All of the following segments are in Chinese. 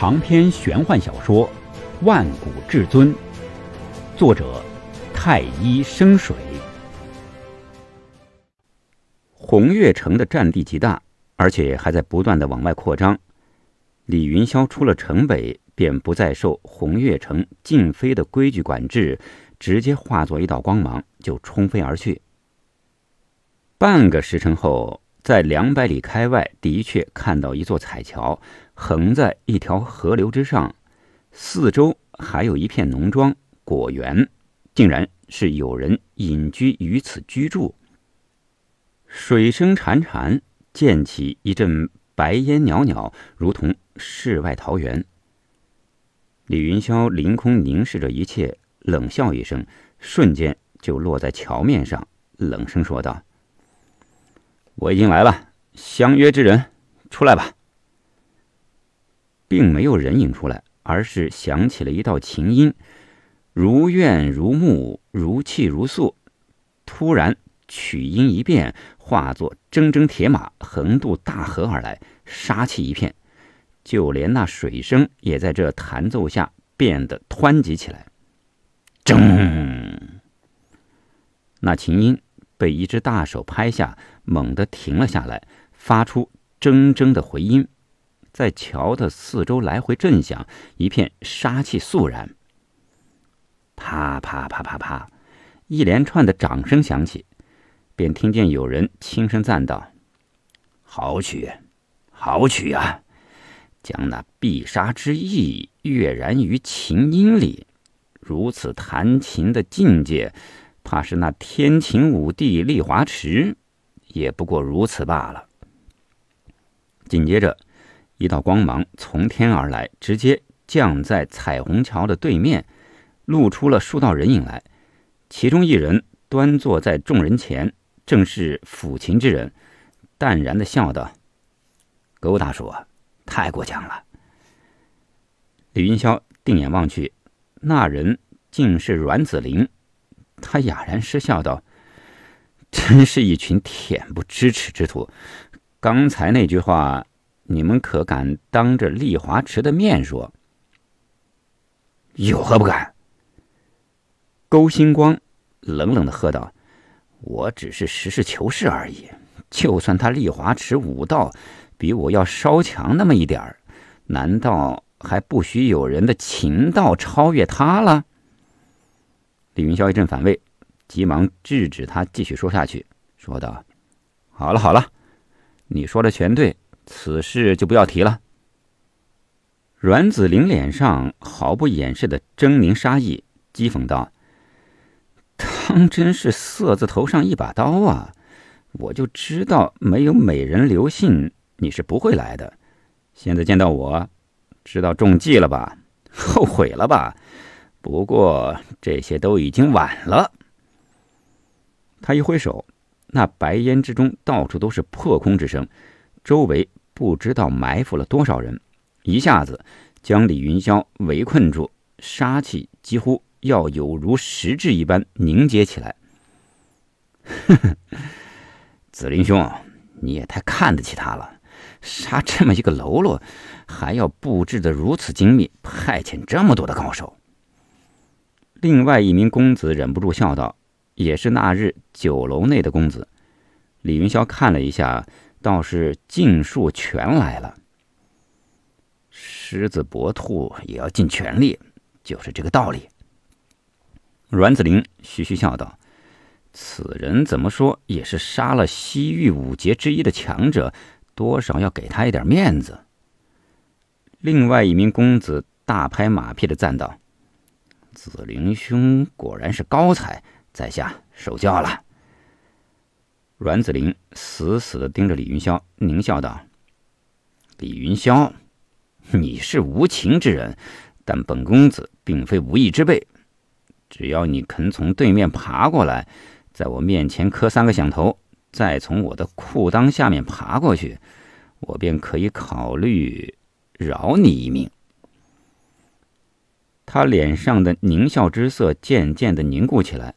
长篇玄幻小说《万古至尊》，作者：太一生水。红月城的占地极大，而且还在不断的往外扩张。李云霄出了城北，便不再受红月城禁飞的规矩管制，直接化作一道光芒就冲飞而去。半个时辰后。在两百里开外，的确看到一座彩桥横在一条河流之上，四周还有一片农庄、果园，竟然是有人隐居于此居住。水声潺潺，溅起一阵白烟袅袅，如同世外桃源。李云霄凌空凝视着一切，冷笑一声，瞬间就落在桥面上，冷声说道。我已经来了，相约之人，出来吧。并没有人影出来，而是响起了一道琴音，如怨如慕，如泣如诉。突然，曲音一变，化作铮铮铁马，横渡大河而来，杀气一片。就连那水声也在这弹奏下变得湍急起来。铮，那琴音。被一只大手拍下，猛地停了下来，发出铮铮的回音，在桥的四周来回震响，一片杀气肃然。啪啪啪啪啪，一连串的掌声响起，便听见有人轻声赞道：“好曲，好曲啊！将那必杀之意跃然于琴音里，如此弹琴的境界。”怕是那天秦武帝立华池，也不过如此罢了。紧接着，一道光芒从天而来，直接降在彩虹桥的对面，露出了数道人影来。其中一人端坐在众人前，正是抚琴之人，淡然的笑道：“狗大叔啊，太过奖了。”李云霄定眼望去，那人竟是阮子林。他哑然失笑，道：“真是一群恬不知耻之徒！刚才那句话，你们可敢当着丽华池的面说？有何不敢？”勾星光冷冷的喝道：“我只是实事求是而已。就算他丽华池武道比我要稍强那么一点儿，难道还不许有人的情道超越他了？”李云霄一阵反胃，急忙制止他继续说下去，说道：“好了好了，你说的全对，此事就不要提了。”阮子灵脸上毫不掩饰的狰狞杀意，讥讽道：“当真是色字头上一把刀啊！我就知道没有美人留信，你是不会来的。现在见到我，知道中计了吧？后悔了吧？”不过这些都已经晚了。他一挥手，那白烟之中到处都是破空之声，周围不知道埋伏了多少人，一下子将李云霄围困住，杀气几乎要有如实质一般凝结起来。子 林兄，你也太看得起他了，杀这么一个喽啰，还要布置的如此精密，派遣这么多的高手。另外一名公子忍不住笑道：“也是那日酒楼内的公子。”李云霄看了一下，倒是尽数全来了。狮子搏兔也要尽全力，就是这个道理。阮子林嘘嘘笑道：“此人怎么说也是杀了西域五杰之一的强者，多少要给他一点面子。”另外一名公子大拍马屁的赞道。紫菱兄果然是高才，在下受教了。阮子菱死死地盯着李云霄，狞笑道：“李云霄，你是无情之人，但本公子并非无义之辈。只要你肯从对面爬过来，在我面前磕三个响头，再从我的裤裆下面爬过去，我便可以考虑饶你一命。”他脸上的狞笑之色渐渐的凝固起来。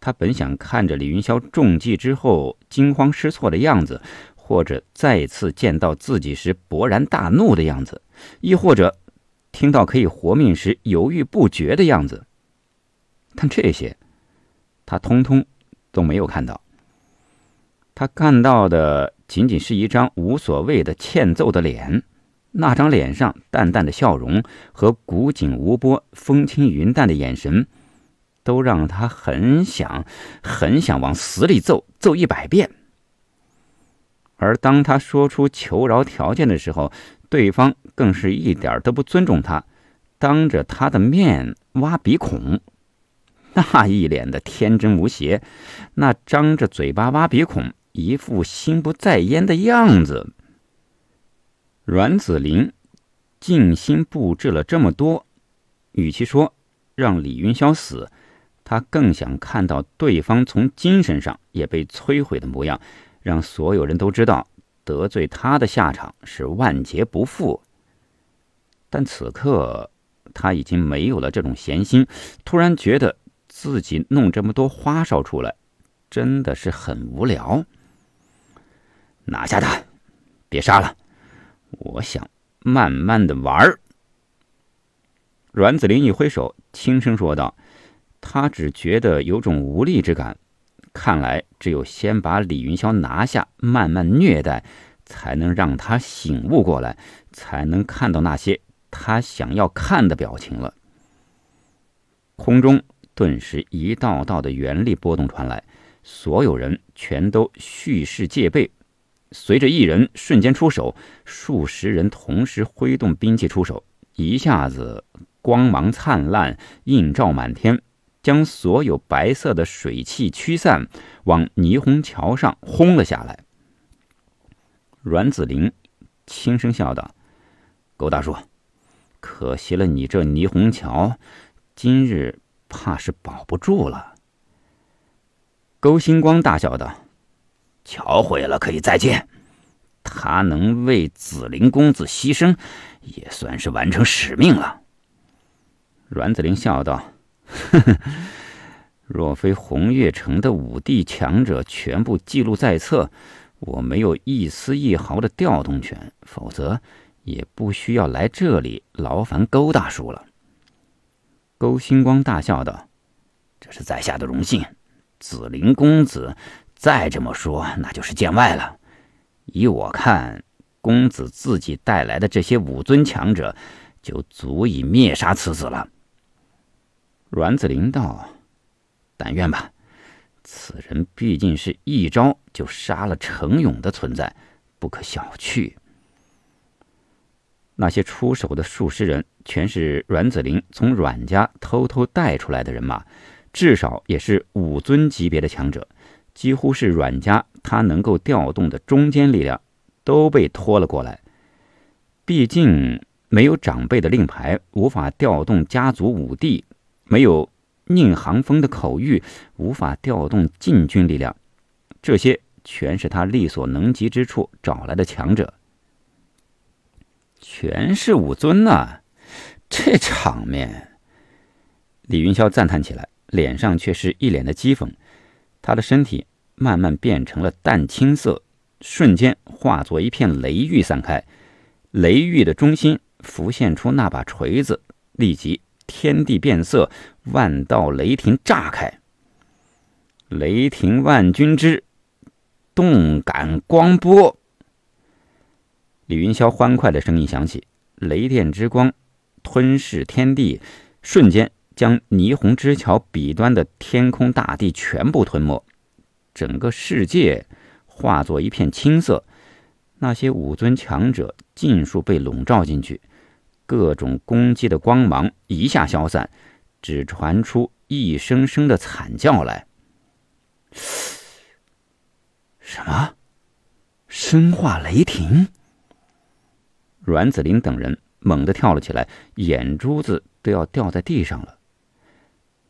他本想看着李云霄中计之后惊慌失措的样子，或者再次见到自己时勃然大怒的样子，亦或者听到可以活命时犹豫不决的样子。但这些，他通通都没有看到。他看到的仅仅是一张无所谓的欠揍的脸。那张脸上淡淡的笑容和古井无波、风轻云淡的眼神，都让他很想、很想往死里揍揍一百遍。而当他说出求饶条件的时候，对方更是一点都不尊重他，当着他的面挖鼻孔，那一脸的天真无邪，那张着嘴巴挖鼻孔，一副心不在焉的样子。阮子林静心布置了这么多，与其说让李云霄死，他更想看到对方从精神上也被摧毁的模样，让所有人都知道得罪他的下场是万劫不复。但此刻他已经没有了这种闲心，突然觉得自己弄这么多花哨出来，真的是很无聊。拿下他，别杀了。我想慢慢的玩儿。阮子林一挥手，轻声说道：“他只觉得有种无力之感，看来只有先把李云霄拿下，慢慢虐待，才能让他醒悟过来，才能看到那些他想要看的表情了。”空中顿时一道道的元力波动传来，所有人全都蓄势戒备。随着一人瞬间出手，数十人同时挥动兵器出手，一下子光芒灿烂，映照满天，将所有白色的水汽驱散，往霓虹桥上轰了下来。阮子林轻声笑道：“勾大叔，可惜了你这霓虹桥，今日怕是保不住了。”勾星光大笑道。桥毁了可以再建，他能为紫林公子牺牲，也算是完成使命了。阮子菱笑道：“ 若非红月城的五帝强者全部记录在册，我没有一丝一毫的调动权，否则也不需要来这里劳烦勾大叔了。”勾星光大笑道：“这是在下的荣幸，紫林公子。”再这么说，那就是见外了。依我看，公子自己带来的这些武尊强者，就足以灭杀此子了。阮子林道：“但愿吧。此人毕竟是一招就杀了程勇的存在，不可小觑。那些出手的数十人，全是阮子林从阮家偷偷带出来的人马，至少也是武尊级别的强者。”几乎是阮家他能够调动的中坚力量，都被拖了过来。毕竟没有长辈的令牌，无法调动家族武帝；没有宁行风的口谕，无法调动禁军力量。这些全是他力所能及之处找来的强者，全是武尊呐！这场面，李云霄赞叹起来，脸上却是一脸的讥讽。他的身体慢慢变成了淡青色，瞬间化作一片雷域散开。雷域的中心浮现出那把锤子，立即天地变色，万道雷霆炸开。雷霆万钧之动感光波，李云霄欢快的声音响起，雷电之光吞噬天地，瞬间。将霓虹之桥彼端的天空、大地全部吞没，整个世界化作一片青色。那些武尊强者尽数被笼罩进去，各种攻击的光芒一下消散，只传出一声声的惨叫来。什么？生化雷霆！阮子林等人猛地跳了起来，眼珠子都要掉在地上了。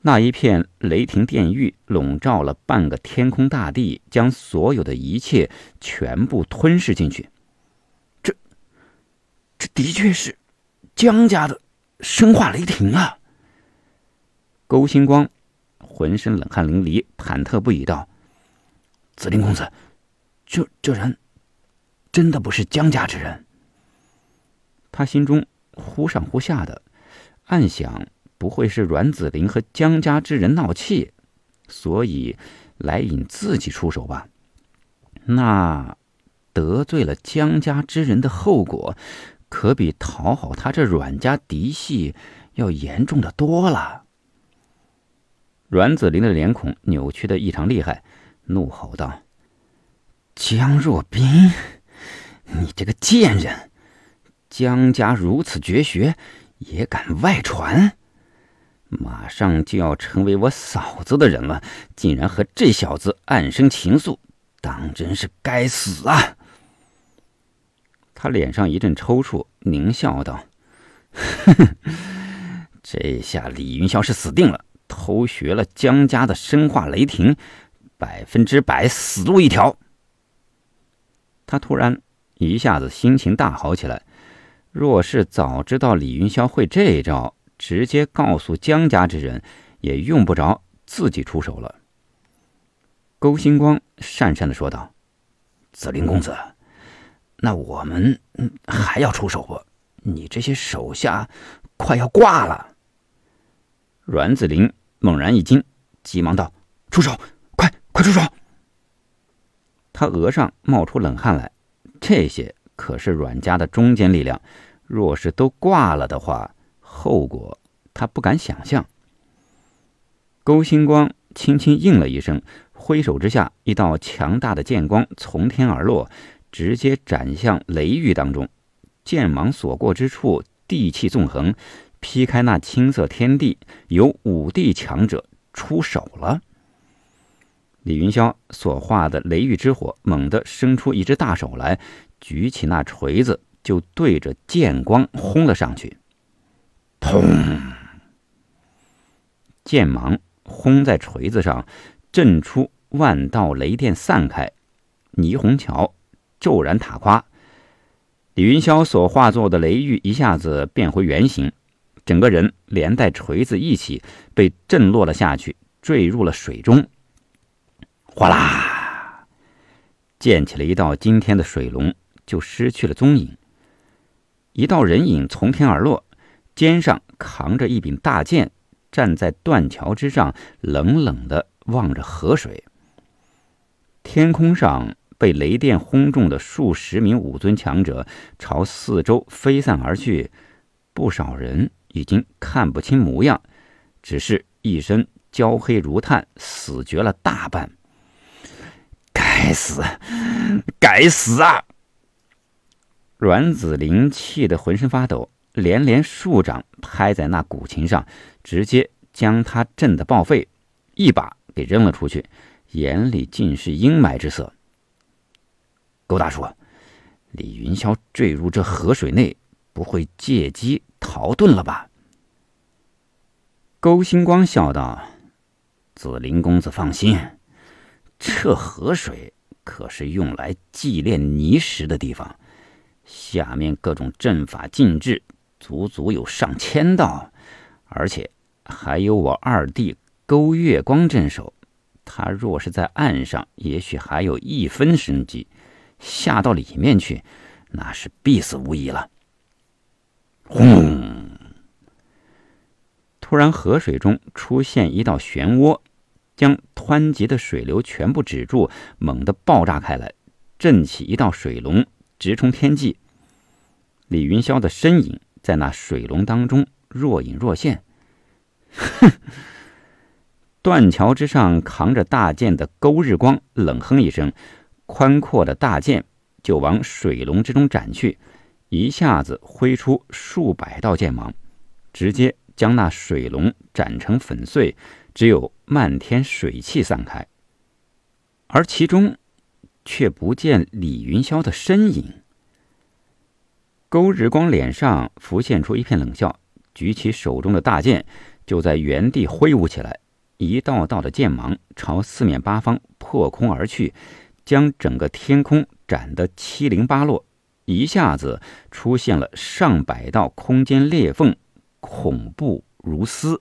那一片雷霆电狱笼罩了半个天空大地，将所有的一切全部吞噬进去。这，这的确是江家的生化雷霆啊！勾星光浑身冷汗淋漓，忐忑不已道：“紫林公子，这这人真的不是江家之人？”他心中忽上忽下的，暗想。不会是阮子林和江家之人闹气，所以来引自己出手吧？那得罪了江家之人的后果，可比讨好他这阮家嫡系要严重的多了。阮子林的脸孔扭曲的异常厉害，怒吼道：“江若冰，你这个贱人，江家如此绝学也敢外传！”马上就要成为我嫂子的人了，竟然和这小子暗生情愫，当真是该死啊！他脸上一阵抽搐，狞笑道：“ 这下李云霄是死定了，偷学了江家的生化雷霆，百分之百死路一条。”他突然一下子心情大好起来，若是早知道李云霄会这招，直接告诉江家之人，也用不着自己出手了。勾星光讪讪的说道：“紫林公子，那我们还要出手不？你这些手下快要挂了。”阮子林猛然一惊，急忙道：“出手，快，快出手！”他额上冒出冷汗来，这些可是阮家的中坚力量，若是都挂了的话。后果，他不敢想象。勾星光轻轻应了一声，挥手之下，一道强大的剑光从天而落，直接斩向雷域当中。剑芒所过之处，地气纵横，劈开那青色天地。有五帝强者出手了。李云霄所化的雷域之火猛地伸出一只大手来，举起那锤子，就对着剑光轰了上去。轰！剑芒轰在锤子上，震出万道雷电散开。霓虹桥骤然塌垮，李云霄所化作的雷狱一下子变回原形，整个人连带锤子一起被震落了下去，坠入了水中。哗啦！溅起了一道惊天的水龙，就失去了踪影。一道人影从天而落。肩上扛着一柄大剑，站在断桥之上，冷冷的望着河水。天空上被雷电轰中的数十名武尊强者朝四周飞散而去，不少人已经看不清模样，只是一身焦黑如炭，死绝了大半。该死！该死啊！阮子林气得浑身发抖。连连数掌拍在那古琴上，直接将他震得报废，一把给扔了出去，眼里尽是阴霾之色。勾大叔，李云霄坠入这河水内，不会借机逃遁了吧？”勾星光笑道：“紫林公子放心，这河水可是用来祭炼泥石的地方，下面各种阵法禁制。”足足有上千道，而且还有我二弟勾月光镇守。他若是在岸上，也许还有一分生机；下到里面去，那是必死无疑了。轰！突然，河水中出现一道漩涡，将湍急的水流全部止住，猛地爆炸开来，震起一道水龙，直冲天际。李云霄的身影。在那水龙当中若隐若现，哼！断桥之上扛着大剑的勾日光冷哼一声，宽阔的大剑就往水龙之中斩去，一下子挥出数百道剑芒，直接将那水龙斩成粉碎，只有漫天水气散开，而其中却不见李云霄的身影。勾日光脸上浮现出一片冷笑，举起手中的大剑，就在原地挥舞起来，一道道的剑芒朝四面八方破空而去，将整个天空斩得七零八落，一下子出现了上百道空间裂缝，恐怖如斯。